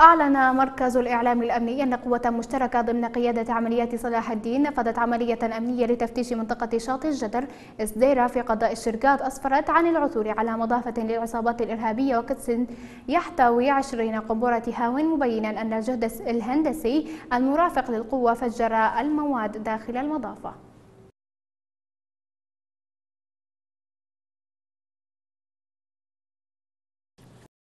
أعلن مركز الإعلام الأمني أن قوة مشتركة ضمن قيادة عمليات صلاح الدين نفذت عملية أمنية لتفتيش منطقة شاطئ الجدر إسديرا في قضاء الشركات أسفرت عن العثور على مضافة للعصابات الإرهابية وقدس يحتوي عشرين قنبرة هاون مبينا أن الجهد الهندسي المرافق للقوة فجر المواد داخل المضافة